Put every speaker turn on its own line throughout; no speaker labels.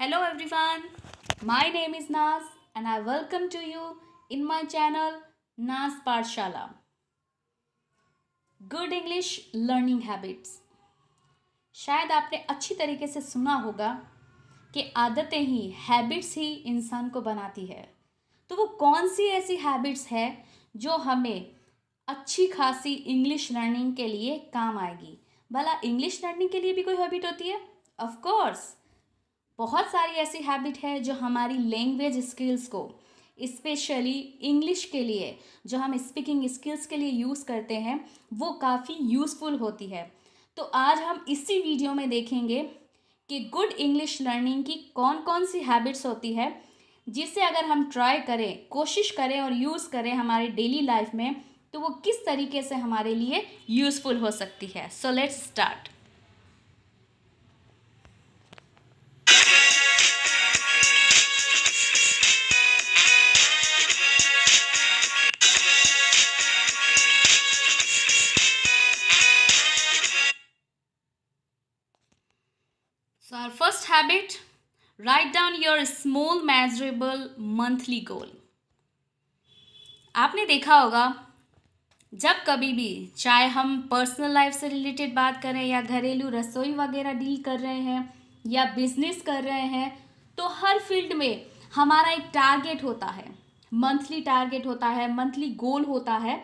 hello everyone my name is Nas and I welcome to you in my channel Nas Pathshala good English learning habits शायद आपने अच्छी तरीके से सुना होगा कि आदतें ही हैबिट्स ही इंसान को बनाती है तो वो कौन सी ऐसी हैबिट्स है जो हमें अच्छी खासी इंग्लिश लर्निंग के लिए काम आएगी भला इंग्लिश लर्निंग के लिए भी कोई हैबिट होती है ऑफ़ कोर्स बहुत सारी ऐसी हैबिट है जो हमारी लैंग्वेज स्किल्स को इस्पेशली इंग्लिश के लिए जो हम स्पीकिंग स्किल्स के लिए यूज़ करते हैं वो काफ़ी यूज़फुल होती है तो आज हम इसी वीडियो में देखेंगे कि गुड इंग्लिश लर्निंग की कौन कौन सी हैबिट्स होती है जिसे अगर हम ट्राई करें कोशिश करें और यूज़ करें हमारे डेली लाइफ में तो वो किस तरीके से हमारे लिए यूज़फुल हो सकती है so let's start our first habit write down your small measurable monthly goal आपने देखा होगा जब कभी भी चाहे हम पर्सनल लाइफ से रिलेटेड बात करें या घरेलू रसोई वगैरह डील कर रहे हैं या बिजनेस कर रहे हैं तो हर फील्ड में हमारा एक टारगेट होता है मंथली टारगेट होता है मंथली गोल होता है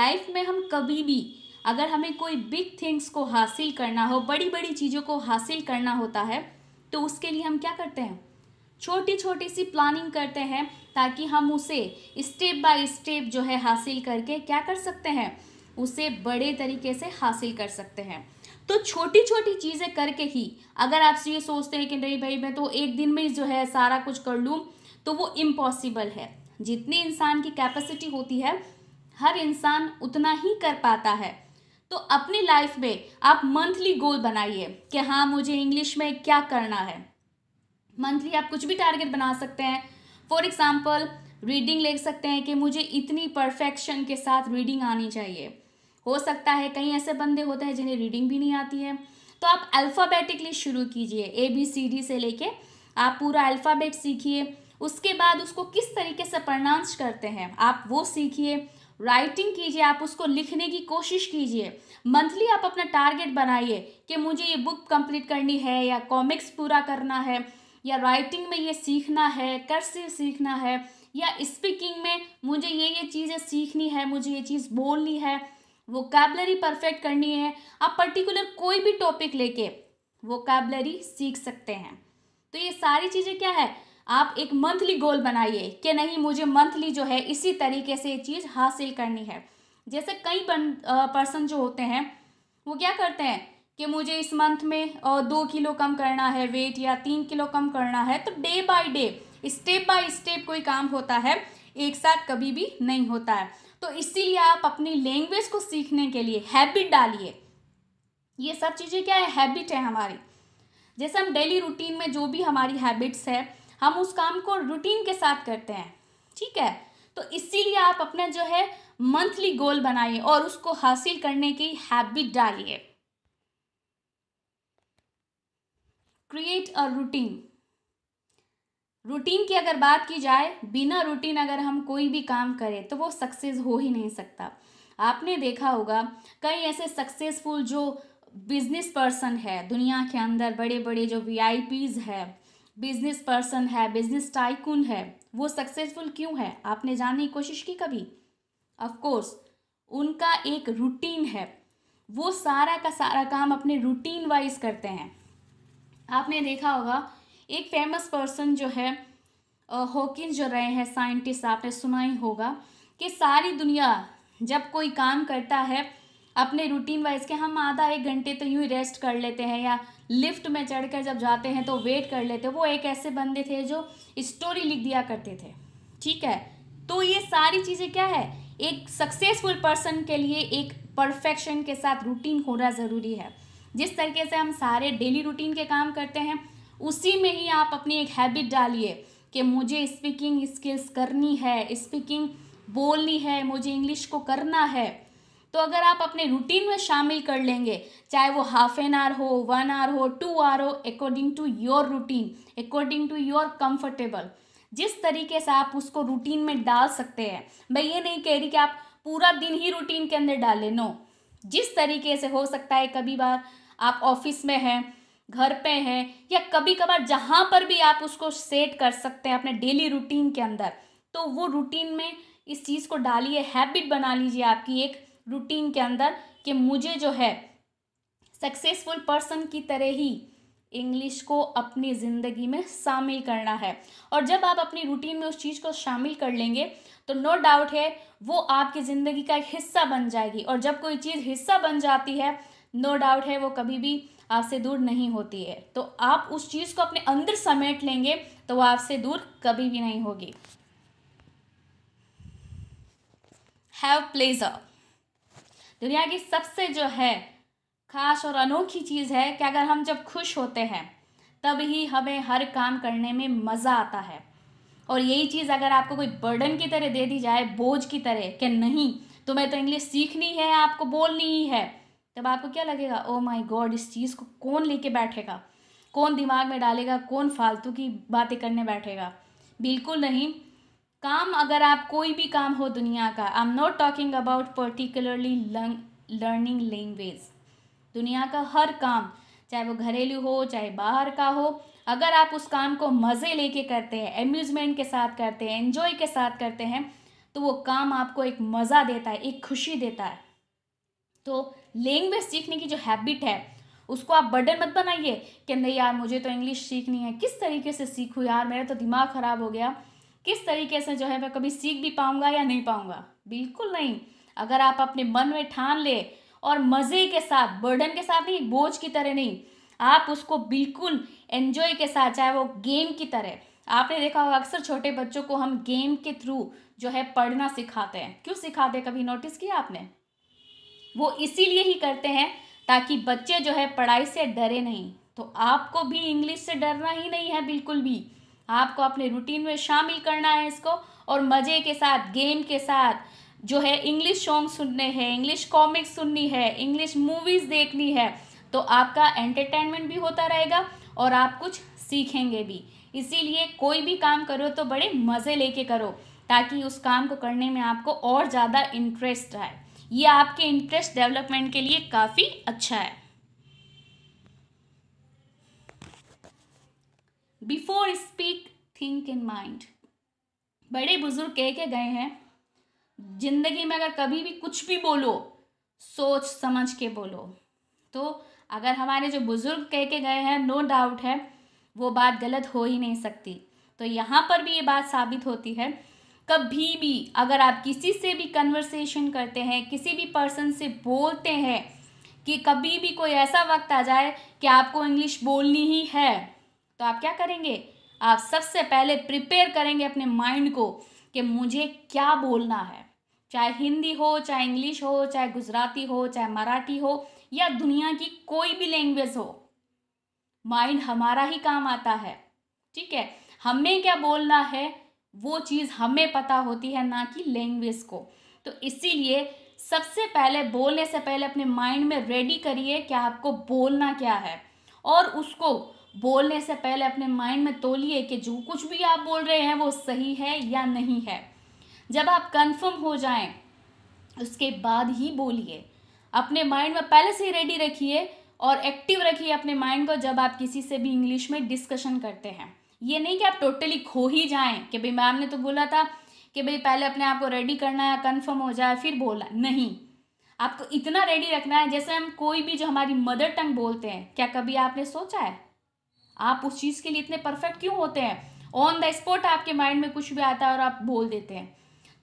लाइफ में हम कभी भी अगर हमें कोई बिग थिंग्स को हासिल करना हो बड़ी बड़ी चीज़ों को हासिल करना होता है तो उसके लिए हम क्या करते हैं छोटी छोटी सी प्लानिंग करते हैं ताकि हम उसे स्टेप बाय स्टेप जो है हासिल करके क्या कर सकते हैं उसे बड़े तरीके से हासिल कर सकते हैं तो छोटी छोटी चीज़ें करके ही अगर आप ये सोचते हैं कि नहीं भाई मैं तो एक दिन में जो है सारा कुछ कर लूँ तो वो इम्पॉसिबल है जितनी इंसान की कैपेसिटी होती है हर इंसान उतना ही कर पाता है तो अपनी लाइफ में आप मंथली गोल बनाइए कि हाँ मुझे इंग्लिश में क्या करना है मंथली आप कुछ भी टारगेट बना सकते हैं फॉर एग्ज़ाम्पल रीडिंग ले सकते हैं कि मुझे इतनी परफेक्शन के साथ रीडिंग आनी चाहिए हो सकता है कहीं ऐसे बंदे होते हैं जिन्हें रीडिंग भी नहीं आती है तो आप अल्फ़ाबेटिकली शुरू कीजिए ए बी सी डी से लेके आप पूरा अल्फ़ाबेट सीखिए उसके बाद उसको किस तरीके से प्रनाउंस करते हैं आप वो सीखिए राइटिंग कीजिए आप उसको लिखने की कोशिश कीजिए मंथली आप अपना टारगेट बनाइए कि मुझे ये बुक कंप्लीट करनी है या कॉमिक्स पूरा करना है या राइटिंग में ये सीखना है कर्सिव सीखना है या स्पीकिंग में मुझे ये ये चीज़ें सीखनी है मुझे ये चीज़ बोलनी है कैबलरी परफेक्ट करनी है आप पर्टिकुलर कोई भी टॉपिक लेके वो सीख सकते हैं तो ये सारी चीज़ें क्या है आप एक मंथली गोल बनाइए कि नहीं मुझे मंथली जो है इसी तरीके से ये चीज़ हासिल करनी है जैसे कई पर्सन जो होते हैं वो क्या करते हैं कि मुझे इस मंथ में दो किलो कम करना है वेट या तीन किलो कम करना है तो day by day step by step कोई काम होता है एक साथ कभी भी नहीं होता है तो इसीलिए आप अपनी लैंग्वेज को सीखने के लिए हैबिट डालिए ये सब चीज़ें क्या है हैबिट है हमारी जैसे हम डेली रूटीन में जो भी हमारी हैबिट्स है हम उस काम को रूटीन के साथ करते हैं ठीक है तो इसीलिए आप अपना जो है मंथली गोल बनाइए और उसको हासिल करने की हैबिट डालिए क्रिएट अ रूटीन रूटीन की अगर बात की जाए बिना रूटीन अगर हम कोई भी काम करें तो वो सक्सेस हो ही नहीं सकता आपने देखा होगा कई ऐसे सक्सेसफुल जो बिजनेस पर्सन है दुनिया के अंदर बड़े बड़े जो वी आई पीज़ है बिजनेस पर्सन है बिजनेस टाइकून है वो सक्सेसफुल क्यों है आपने जानने की कोशिश की कभी ऑफकोर्स उनका एक रूटीन है वो सारा का सारा काम अपने रूटीन वाइज करते हैं आपने देखा होगा एक फेमस पर्सन जो है हॉकिंस जो रहे हैं साइंटिस्ट आपने सुना ही होगा कि सारी दुनिया जब कोई काम करता है अपने रूटीन वाइज के हम आधा एक घंटे तो यूँ ही रेस्ट कर लेते हैं या लिफ्ट में चढ़कर जब जाते हैं तो वेट कर लेते वो एक ऐसे बंदे थे जो स्टोरी लिख दिया करते थे ठीक है तो ये सारी चीज़ें क्या है एक सक्सेसफुल पर्सन के लिए एक परफेक्शन के साथ रूटीन होना ज़रूरी है जिस तरीके से हम सारे डेली रूटीन के काम करते हैं उसी में ही आप अपनी एक हैबिट डालिए कि मुझे स्पीकिंग स्किल्स करनी है स्पीकिंग बोलनी है मुझे इंग्लिश को करना है तो अगर आप अपने रूटीन में शामिल कर लेंगे चाहे वो हाफ एन आवर हो वन आवर हो टू आवर हो according to your routine according to your comfortable जिस तरीके से आप उसको रूटीन में डाल सकते हैं मैं ये नहीं कह रही कि आप पूरा दिन ही रूटीन के अंदर डालें नो जिस तरीके से हो सकता है कभी बार आप ऑफिस में हैं घर पे हैं या कभी कभार जहाँ पर भी आप उसको सेट कर सकते हैं अपने डेली रूटीन के अंदर तो वो रूटीन में इस चीज़ को डालिए हैबिट बना लीजिए आपकी एक रूटीन के अंदर कि मुझे जो है सक्सेसफुल पर्सन की तरह ही इंग्लिश को अपनी ज़िंदगी में शामिल करना है और जब आप अपनी रूटीन में उस चीज़ को शामिल कर लेंगे तो नो डाउट है वो आपकी ज़िंदगी का एक हिस्सा बन जाएगी और जब कोई चीज़ हिस्सा बन जाती है नो डाउट है वो कभी भी आपसे दूर नहीं होती है तो आप उस चीज़ को अपने अंदर समेट लेंगे तो वो आपसे दूर कभी भी नहीं होगी हैव प्लेजर दुनिया की सबसे जो है खास और अनोखी चीज़ है कि अगर हम जब खुश होते हैं तब ही हमें हर काम करने में मज़ा आता है और यही चीज़ अगर आपको कोई बर्डन की तरह दे दी जाए बोझ की तरह कि नहीं तुम्हें तो, तो इंग्लिश सीखनी है आपको बोलनी ही है तब आपको क्या लगेगा ओ माय गॉड इस चीज़ को कौन लेके बैठेगा कौन दिमाग में डालेगा कौन फालतू की बातें करने बैठेगा बिल्कुल नहीं काम अगर आप कोई भी काम हो दुनिया का I am not talking about particularly learning language दुनिया का हर काम चाहे वो घरेलू हो चाहे बाहर का हो अगर आप उस काम को मज़े लेके करते हैं एम्यूज़मेंट के साथ करते हैं एन्जॉय के साथ करते हैं तो वो काम आपको एक मज़ा देता है एक खुशी देता है तो लैंग्वेज सीखने की जो हैबिट है उसको आप बर्डन मत बनाइए कि नहीं यार मुझे तो इंग्लिश सीखनी है किस तरीके से सीखूँ यार मेरा तो दिमाग ख़राब हो गया किस तरीके से जो है मैं कभी सीख भी पाऊँगा या नहीं पाऊँगा बिल्कुल नहीं अगर आप अपने मन में ठान ले और मज़े के साथ बर्डन के साथ नहीं बोझ की तरह नहीं आप उसको बिल्कुल एन्जॉय के साथ चाहे वो गेम की तरह आपने देखा होगा अक्सर छोटे बच्चों को हम गेम के थ्रू जो है पढ़ना सिखाते हैं क्यों सिखाते हैं कभी नोटिस किया आपने वो इसीलिए ही करते हैं ताकि बच्चे जो है पढ़ाई से डरे नहीं तो आपको भी इंग्लिश से डरना ही नहीं है बिल्कुल भी आपको अपने रूटीन में शामिल करना है इसको और मज़े के साथ गेम के साथ जो है इंग्लिश सॉन्ग सुनने हैं इंग्लिश कॉमिक्स सुननी है इंग्लिश मूवीज़ देखनी है तो आपका एंटरटेनमेंट भी होता रहेगा और आप कुछ सीखेंगे भी इसीलिए कोई भी काम करो तो बड़े मज़े लेके करो ताकि उस काम को करने में आपको और ज़्यादा इंटरेस्ट आए ये आपके इंटरेस्ट डेवलपमेंट के लिए काफ़ी अच्छा है before speak think in mind बड़े बुजुर्ग कह के गए हैं जिंदगी में अगर कभी भी कुछ भी बोलो सोच समझ के बोलो तो अगर हमारे जो बुज़ुर्ग कह के गए हैं नो डाउट है वो बात गलत हो ही नहीं सकती तो यहाँ पर भी ये बात साबित होती है कभी भी अगर आप किसी से भी कन्वर्सेशन करते हैं किसी भी पर्सन से बोलते हैं कि कभी भी कोई ऐसा वक्त आ जाए कि आपको इंग्लिश बोलनी ही है तो आप क्या करेंगे आप सबसे पहले प्रिपेयर करेंगे अपने माइंड को कि मुझे क्या बोलना है चाहे हिंदी हो चाहे इंग्लिश हो चाहे गुजराती हो चाहे मराठी हो या दुनिया की कोई भी लैंग्वेज हो माइंड हमारा ही काम आता है ठीक है हमें क्या बोलना है वो चीज़ हमें पता होती है ना कि लैंग्वेज को तो इसीलिए सबसे पहले बोलने से पहले अपने माइंड में रेडी करिए क्या आपको बोलना क्या है और उसको बोलने से पहले अपने माइंड में तोलिए कि जो कुछ भी आप बोल रहे हैं वो सही है या नहीं है जब आप कंफर्म हो जाएं उसके बाद ही बोलिए अपने माइंड में पहले से ही रेडी रखिए और एक्टिव रखिए अपने माइंड को जब आप किसी से भी इंग्लिश में डिस्कशन करते हैं ये नहीं कि आप टोटली खो ही जाएं कि भाई मैम ने तो बोला था कि भाई पहले अपने आप को रेडी करना है कन्फर्म हो जाए फिर बोला नहीं आपको इतना रेडी रखना है जैसे हम कोई भी जो हमारी मदर टंग बोलते हैं क्या कभी आपने सोचा है आप उस चीज़ के लिए इतने परफेक्ट क्यों होते हैं ऑन द स्पॉट आपके माइंड में कुछ भी आता है और आप बोल देते हैं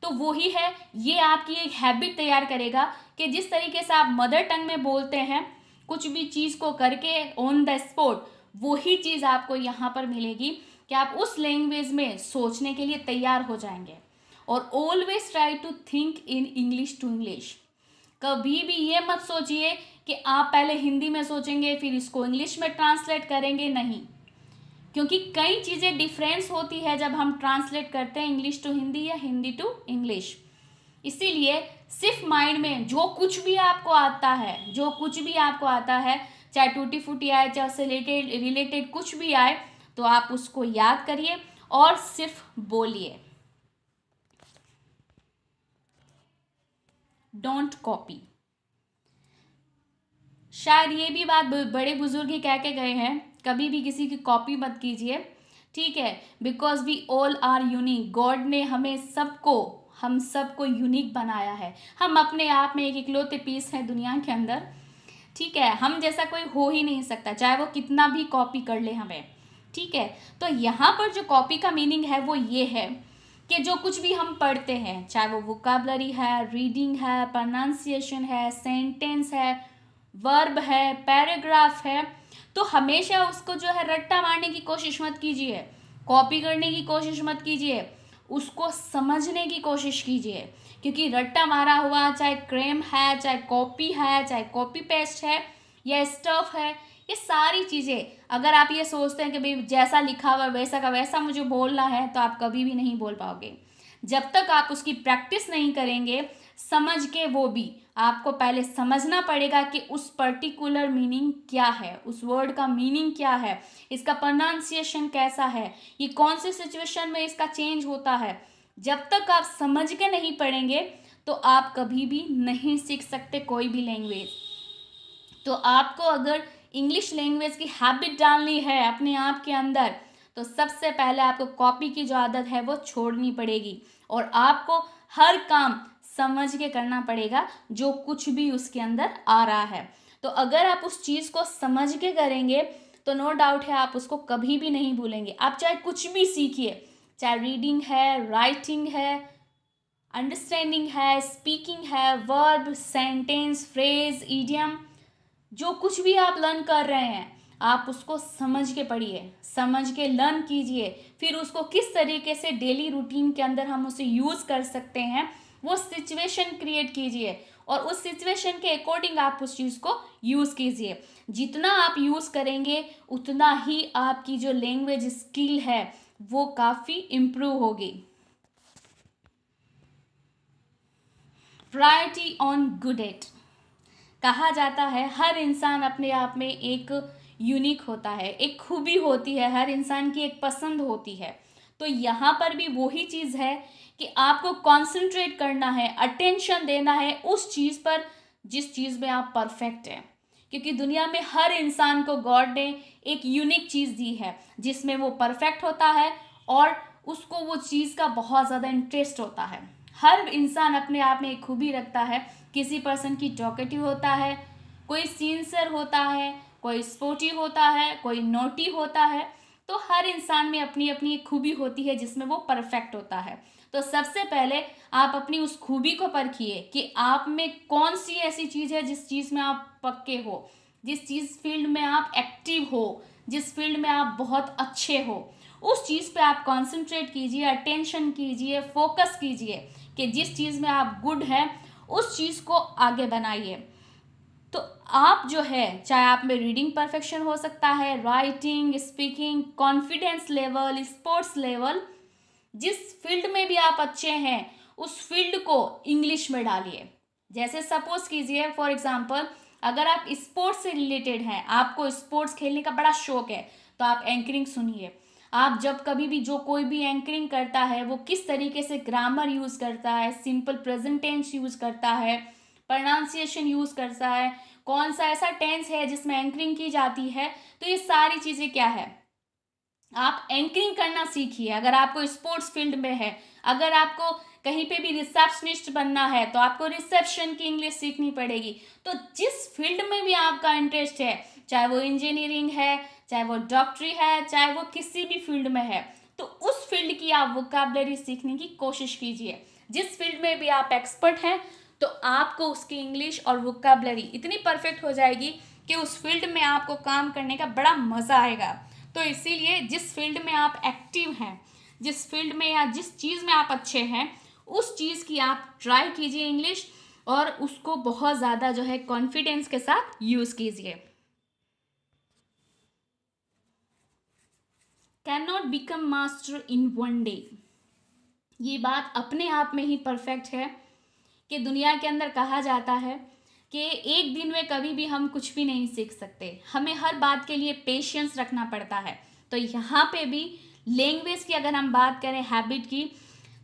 तो वो ही है ये आपकी एक हैबिट तैयार करेगा कि जिस तरीके से आप मदर टंग में बोलते हैं कुछ भी चीज़ को करके ऑन द स्पॉट वही चीज़ आपको यहाँ पर मिलेगी कि आप उस लैंग्वेज में सोचने के लिए तैयार हो जाएंगे और always try to think in English to English कभी भी ये मत सोचिए कि आप पहले हिंदी में सोचेंगे फिर इसको इंग्लिश में ट्रांसलेट करेंगे नहीं क्योंकि कई चीज़ें डिफरेंस होती है जब हम ट्रांसलेट करते हैं इंग्लिश टू हिंदी या हिंदी टू इंग्लिश इसीलिए सिर्फ माइंड में जो कुछ भी आपको आता है जो कुछ भी आपको आता है चाहे टूटी फूटी आए चाहे उससे रिलेटेड रिलेटेड कुछ भी आए तो आप उसको याद करिए और सिर्फ बोलिए डोंट कॉपी शायद ये भी बात बड़े बुजुर्ग ही कह के गए हैं कभी भी किसी की कॉपी मत कीजिए ठीक है because we all are unique God ने हमें सबको हम सबको यूनिक बनाया है हम अपने आप में एक इकलौते पीस हैं दुनिया के अंदर ठीक है हम जैसा कोई हो ही नहीं सकता चाहे वो कितना भी कॉपी कर ले हमें ठीक है तो यहाँ पर जो कॉपी का मीनिंग है वो ये है कि जो कुछ भी हम पढ़ते हैं चाहे वो वोकाबलरी है रीडिंग है प्रोनाउंसिएशन है सेंटेंस है वर्ब है पैराग्राफ है तो हमेशा उसको जो है रट्टा मारने की कोशिश मत कीजिए कॉपी करने की कोशिश मत कीजिए उसको समझने की कोशिश कीजिए क्योंकि रट्टा मारा हुआ चाहे क्रेम है चाहे कॉपी है चाहे कॉपी पेस्ट है या स्टफ है ये सारी चीज़ें अगर आप ये सोचते हैं कि भाई जैसा लिखा हुआ वैसा का वैसा मुझे बोलना है तो आप कभी भी नहीं बोल पाओगे जब तक आप उसकी प्रैक्टिस नहीं करेंगे समझ के वो भी आपको पहले समझना पड़ेगा कि उस पर्टिकुलर मीनिंग क्या है उस वर्ड का मीनिंग क्या है इसका प्रोनाउंसिएशन कैसा है ये कौन से सिचुएशन में इसका चेंज होता है जब तक आप समझ के नहीं पढ़ेंगे तो आप कभी भी नहीं सीख सकते कोई भी लैंग्वेज तो आपको अगर इंग्लिश लैंग्वेज की हैबिट डालनी है अपने आप के अंदर तो सबसे पहले आपको कॉपी की जो आदत है वो छोड़नी पड़ेगी और आपको हर काम समझ के करना पड़ेगा जो कुछ भी उसके अंदर आ रहा है तो अगर आप उस चीज़ को समझ के करेंगे तो नो डाउट है आप उसको कभी भी नहीं भूलेंगे आप चाहे कुछ भी सीखिए चाहे रीडिंग है राइटिंग है अंडरस्टैंडिंग है स्पीकिंग है वर्ब सेंटेंस फ्रेज ईडियम जो कुछ भी आप लर्न कर रहे हैं आप उसको समझ के पढ़िए समझ के लर्न कीजिए फिर उसको किस तरीके से डेली रूटीन के अंदर हम उसे यूज़ कर सकते हैं वो सिचुएशन क्रिएट कीजिए और उस सिचुएशन के अकॉर्डिंग आप उस चीज़ को यूज़ कीजिए जितना आप यूज़ करेंगे उतना ही आपकी जो लैंग्वेज स्किल है वो काफ़ी इम्प्रूव होगी प्रायोरिटी ऑन गुड एट कहा जाता है हर इंसान अपने आप में एक यूनिक होता है एक खूबी होती है हर इंसान की एक पसंद होती है तो यहाँ पर भी वही चीज़ है कि आपको कंसंट्रेट करना है अटेंशन देना है उस चीज़ पर जिस चीज़ में आप परफेक्ट हैं क्योंकि दुनिया में हर इंसान को गॉड ने एक यूनिक चीज़ दी है जिसमें वो परफेक्ट होता है और उसको वो चीज़ का बहुत ज़्यादा इंटरेस्ट होता है हर इंसान अपने आप में एक खूबी रखता है किसी पर्सन की टॉकेटिव होता है कोई सीन्सर होता है कोई स्पोर्टिव होता है कोई नोटी होता है तो हर इंसान में अपनी अपनी एक खूबी होती है जिसमें वो परफेक्ट होता है तो सबसे पहले आप अपनी उस खूबी को परखिए कि आप में कौन सी ऐसी चीज़ है जिस चीज़ में आप पक्के हो जिस चीज़ फील्ड में आप एक्टिव हो जिस फील्ड में आप बहुत अच्छे हो उस चीज़ पे आप कंसंट्रेट कीजिए अटेंशन कीजिए फोकस कीजिए कि जिस चीज़ में आप गुड हैं उस चीज़ को आगे बनाइए तो आप जो है चाहे आप में रीडिंग परफेक्शन हो सकता है writing speaking confidence level sports level जिस फील्ड में भी आप अच्छे हैं उस फील्ड को इंग्लिश में डालिए जैसे सपोज कीजिए फॉर एग्जांपल अगर आप स्पोर्ट्स से रिलेटेड हैं आपको स्पोर्ट्स खेलने का बड़ा शौक है तो आप एंकरिंग सुनिए आप जब कभी भी जो कोई भी एंकरिंग करता है वो किस तरीके से ग्रामर यूज़ करता है सिंपल प्रेजेंटेंस यूज़ करता है प्रोनाउंसिएशन यूज़ करता है कौन सा ऐसा टेंस है जिसमें एंकरिंग की जाती है तो ये सारी चीज़ें क्या है आप एंकरिंग करना सीखिए अगर आपको स्पोर्ट्स फील्ड में है अगर आपको कहीं पे भी रिसेप्शनिस्ट बनना है तो आपको रिसेप्शन की इंग्लिश सीखनी पड़ेगी तो जिस फील्ड में भी आपका इंटरेस्ट है चाहे वो इंजीनियरिंग है चाहे वो डॉक्टरी है चाहे वो किसी भी फील्ड में है तो उस फील्ड की आप वोकाबलरी सीखने की कोशिश कीजिए जिस फील्ड में भी आप एक्सपर्ट हैं तो आपको उसकी इंग्लिश और वोकाबलरी इतनी परफेक्ट हो जाएगी कि उस फील्ड में आपको काम करने का बड़ा मज़ा आएगा तो इसीलिए जिस फील्ड में आप एक्टिव हैं जिस फील्ड में या जिस चीज़ में आप अच्छे हैं उस चीज़ की आप ट्राई कीजिए इंग्लिश और उसको बहुत ज़्यादा जो है कॉन्फिडेंस के साथ यूज़ कीजिए can not become master in one day ये बात अपने आप में ही परफेक्ट है कि दुनिया के अंदर कहा जाता है कि एक दिन में कभी भी हम कुछ भी नहीं सीख सकते हमें हर बात के लिए पेशेंस रखना पड़ता है तो यहाँ पे भी लैंग्वेज की अगर हम बात करें हैबिट की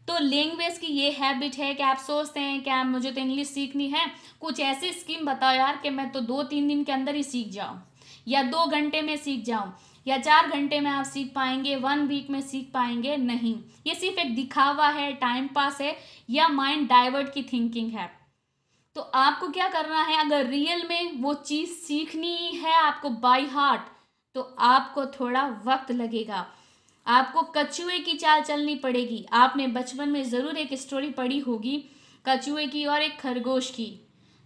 तो लैंग्वेज की ये हैबिट है कि आप सोचते हैं कि आप मुझे तो इंग्लिश सीखनी है कुछ ऐसी स्कीम बताओ यार कि मैं तो दो तीन दिन के अंदर ही सीख जाऊँ या दो घंटे में सीख जाऊँ या चार घंटे में आप सीख पाएंगे वन वीक में सीख पाएंगे नहीं ये सिर्फ एक दिखावा है टाइम पास है या माइंड डाइवर्ट की थिंकिंग है तो आपको क्या करना है अगर रियल में वो चीज़ सीखनी है आपको बाई हार्ट तो आपको थोड़ा वक्त लगेगा आपको कछुए की चाल चलनी पड़ेगी आपने बचपन में ज़रूर एक स्टोरी पढ़ी होगी कछुए की और एक खरगोश की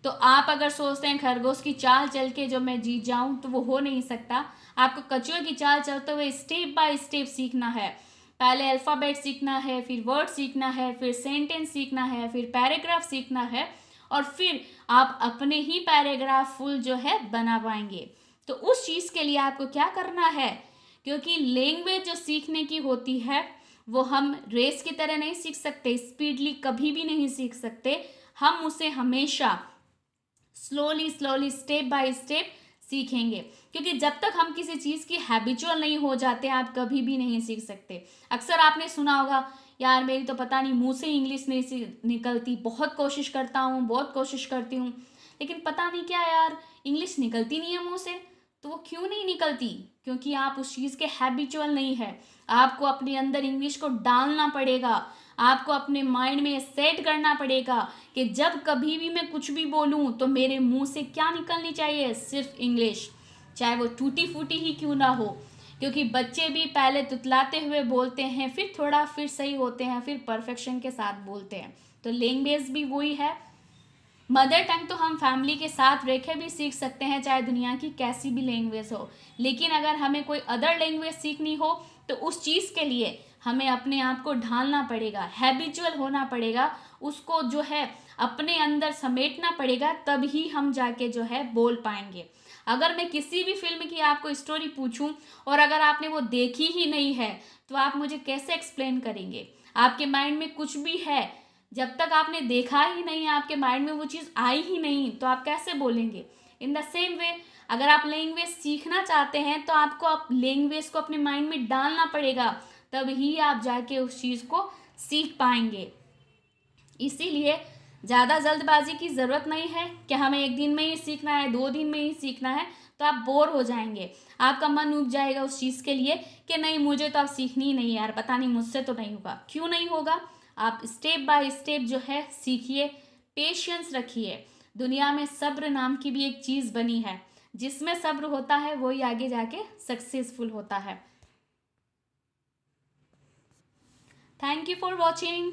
तो आप अगर सोचते हैं खरगोश की चाल चल के जो मैं जीत जाऊं तो वो हो नहीं सकता आपको कचुए की चाल चलते हुए स्टेप बाय स्टेप सीखना है पहले अल्फ़ाबेट सीखना है फिर वर्ड सीखना है फिर सेंटेंस सीखना है फिर पैराग्राफ सीखना है और फिर आप अपने ही पैराग्राफ फुल जो है बना पाएंगे तो उस चीज़ के लिए आपको क्या करना है क्योंकि लैंग्वेज जो सीखने की होती है वो हम रेस की तरह नहीं सीख सकते स्पीडली कभी भी नहीं सीख सकते हम उसे हमेशा slowly slowly step by step सीखेंगे क्योंकि जब तक हम किसी चीज़ की हैबिचुअल नहीं हो जाते आप कभी भी नहीं सीख सकते अक्सर आपने सुना होगा यार मेरी तो पता नहीं मुंह से इंग्लिश नहीं निकलती बहुत कोशिश करता हूँ बहुत कोशिश करती हूँ लेकिन पता नहीं क्या यार इंग्लिश निकलती नहीं है मुंह से तो वो क्यों नहीं निकलती क्योंकि आप उस चीज़ के हैबिचुअल नहीं है आपको अपने अंदर इंग्लिश को डालना पड़ेगा आपको अपने माइंड में सेट करना पड़ेगा कि जब कभी भी मैं कुछ भी बोलूँ तो मेरे मुंह से क्या निकलनी चाहिए सिर्फ इंग्लिश चाहे वो टूटी फूटी ही क्यों ना हो क्योंकि बच्चे भी पहले तुतलाते हुए बोलते हैं फिर थोड़ा फिर सही होते हैं फिर परफेक्शन के साथ बोलते हैं तो लैंग्वेज भी वही है मदर टंग तो हम फैमिली के साथ रह के भी सीख सकते हैं चाहे दुनिया की कैसी भी लैंग्वेज हो लेकिन अगर हमें कोई अदर लैंग्वेज सीखनी हो तो उस चीज़ के लिए हमें अपने आप को ढालना पड़ेगा हैबिचुअल होना पड़ेगा उसको जो है अपने अंदर समेटना पड़ेगा तब ही हम जाके जो है बोल पाएंगे अगर मैं किसी भी फिल्म की आपको स्टोरी पूछूं और अगर आपने वो देखी ही नहीं है तो आप मुझे कैसे एक्सप्लेन करेंगे आपके माइंड में कुछ भी है जब तक आपने देखा ही नहीं आपके माइंड में वो चीज़ आई ही नहीं तो आप कैसे बोलेंगे इन द सेम वे अगर आप लैंग्वेज सीखना चाहते हैं तो आपको आप लैंग्वेज को अपने माइंड में डालना पड़ेगा तब ही आप जाके उस चीज़ को सीख पाएंगे इसीलिए ज़्यादा जल्दबाजी की ज़रूरत नहीं है कि हमें एक दिन में ही सीखना है दो दिन में ही सीखना है तो आप बोर हो जाएंगे आपका मन उग जाएगा उस चीज़ के लिए कि नहीं मुझे तो अब सीखनी ही नहीं यार पता नहीं मुझसे तो नहीं होगा क्यों नहीं होगा आप स्टेप बाय स्टेप जो है सीखिए पेशेंस रखिए दुनिया में सब्र नाम की भी एक चीज़ बनी है जिसमें सब्र होता है वही आगे जाके सक्सेसफुल होता है thank you for watching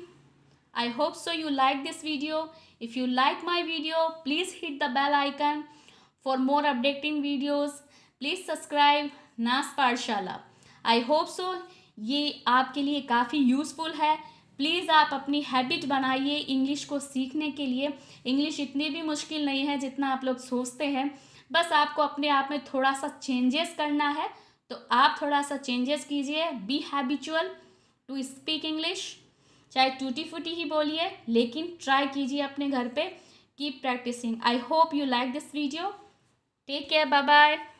I hope so you like this video if you like my video please hit the bell icon for more updating videos please subscribe Nas Pathshala I hope सो ये आपके लिए काफ़ी यूजफुल है please आप अपनी habit बनाइए English को सीखने के लिए इंग्लिश इतनी भी मुश्किल नहीं है जितना आप लोग सोचते हैं बस आपको अपने आप में थोड़ा सा चेंजेस करना है तो आप थोड़ा सा चेंजेस कीजिए be habitual to speak English चाहे टूटी फूटी ही बोलिए लेकिन ट्राई कीजिए अपने घर पे keep practising I hope you like this video take care bye bye